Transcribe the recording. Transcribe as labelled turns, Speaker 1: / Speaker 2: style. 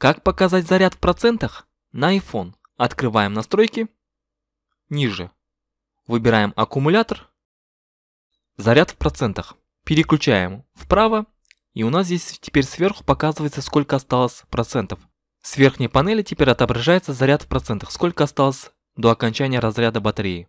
Speaker 1: Как показать заряд в процентах? На iPhone. Открываем настройки. Ниже. Выбираем аккумулятор. Заряд в процентах. Переключаем вправо. И у нас здесь теперь сверху показывается, сколько осталось процентов. С верхней панели теперь отображается заряд в процентах, сколько осталось до окончания
Speaker 2: разряда батареи.